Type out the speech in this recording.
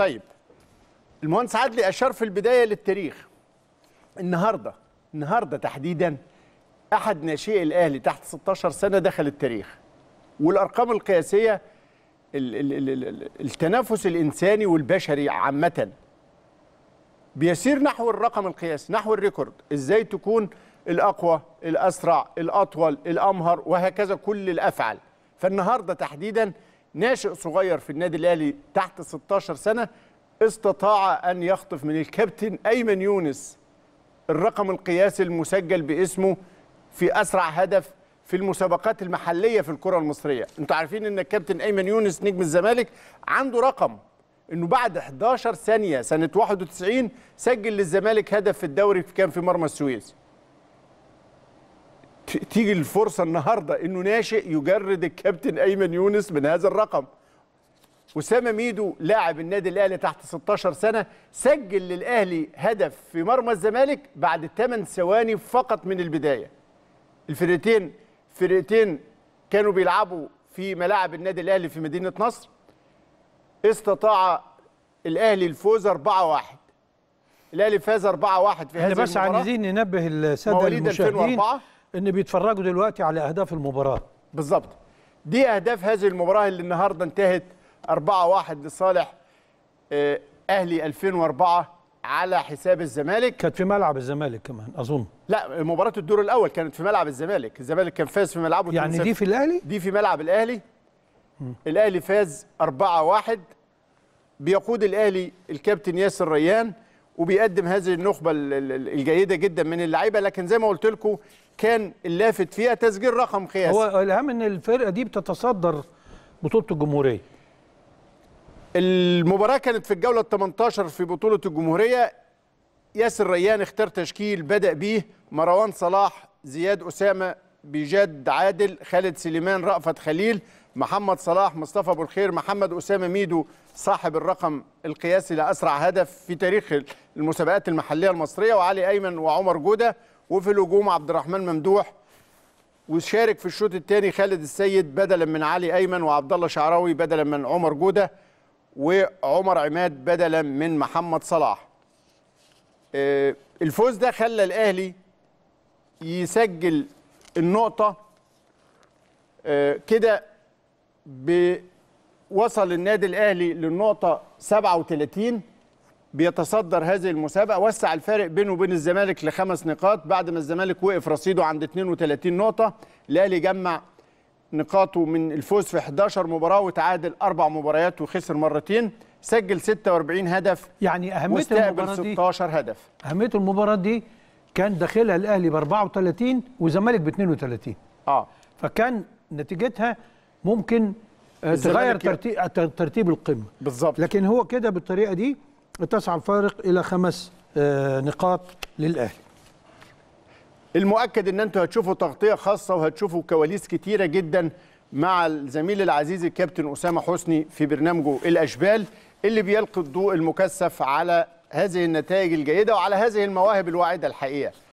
طيب المهندس عدلي اشار في البدايه للتاريخ النهارده النهارده تحديدا احد ناشئي الاهلي تحت 16 سنه دخل التاريخ والارقام القياسيه التنافس الانساني والبشري عامه بيسير نحو الرقم القياسي نحو الريكورد ازاي تكون الاقوى الاسرع الاطول الامهر وهكذا كل الافعل فالنهارده تحديدا ناشئ صغير في النادي الاهلي تحت 16 سنه استطاع ان يخطف من الكابتن ايمن يونس الرقم القياسي المسجل باسمه في اسرع هدف في المسابقات المحليه في الكره المصريه انتوا عارفين ان الكابتن ايمن يونس نجم الزمالك عنده رقم انه بعد 11 ثانيه سنه 91 سجل للزمالك هدف في الدوري كان في مرمى السويس تيجي الفرصه النهارده انه ناشئ يجرد الكابتن ايمن يونس من هذا الرقم اسامه ميدو لاعب النادي الاهلي تحت 16 سنه سجل للاهلي هدف في مرمى الزمالك بعد 8 ثواني فقط من البدايه الفرقتين فرقتين كانوا بيلعبوا في ملاعب النادي الاهلي في مدينه نصر استطاع الاهلي الفوز 4-1 الاهلي فاز 4-1 في هذه المباراه احنا بس عايزين ننبه الساده المشاهدين 2004 ان بيتفرجوا دلوقتي على اهداف المباراه بالظبط دي اهداف هذه المباراه اللي النهارده انتهت 4-1 لصالح آه، اهلي 2004 على حساب الزمالك كانت في ملعب الزمالك كمان اظن لا مباراه الدور الاول كانت في ملعب الزمالك الزمالك كان فاز في ملعبه يعني دي في الاهلي دي في ملعب الاهلي م. الاهلي فاز 4-1 بيقود الاهلي الكابتن ياسر ريان وبيقدم هذه النخبه الجيده جدا من اللعيبه لكن زي ما قلت لكم كان اللافت فيها تسجيل رقم قياسي هو الاهم ان الفرقه دي بتتصدر بطوله الجمهوريه المباراه كانت في الجوله ال 18 في بطوله الجمهوريه ياسر ريان اختار تشكيل بدا بيه مروان صلاح زياد اسامه بجد عادل خالد سليمان رأفت خليل محمد صلاح مصطفى ابو الخير محمد اسامه ميدو صاحب الرقم القياسي لاسرع هدف في تاريخ المسابقات المحليه المصريه وعلي ايمن وعمر جوده وفي الهجوم عبد الرحمن ممدوح وشارك في الشوط الثاني خالد السيد بدلا من علي ايمن وعبد الله شعراوي بدلا من عمر جوده وعمر عماد بدلا من محمد صلاح آه، الفوز ده خلى الاهلي يسجل النقطه آه، كده وصل النادي الاهلي للنقطه 37 بيتصدر هذه المسابقه وسع الفارق بينه وبين الزمالك لخمس نقاط بعد ما الزمالك وقف رصيده عند 32 نقطه الاهلي جمع نقاطه من الفوز في 11 مباراه وتعادل اربع مباريات وخسر مرتين سجل 46 هدف يعني اهميه المباراه دي 16 هدف اهميه المباراه دي كان داخلها الاهلي ب 34 والزمالك ب 32 اه فكان نتيجتها ممكن آه، تغير ترتيب آه، ترتيب القمه بالظبط لكن هو كده بالطريقه دي اتسع الفارق الى خمس آه، نقاط للاهلي المؤكد ان انتوا هتشوفوا تغطيه خاصه وهتشوفوا كواليس كتيره جدا مع الزميل العزيز الكابتن اسامه حسني في برنامجه الاشبال اللي بيلقي الضوء المكثف على هذه النتائج الجيده وعلى هذه المواهب الواعده الحقيقه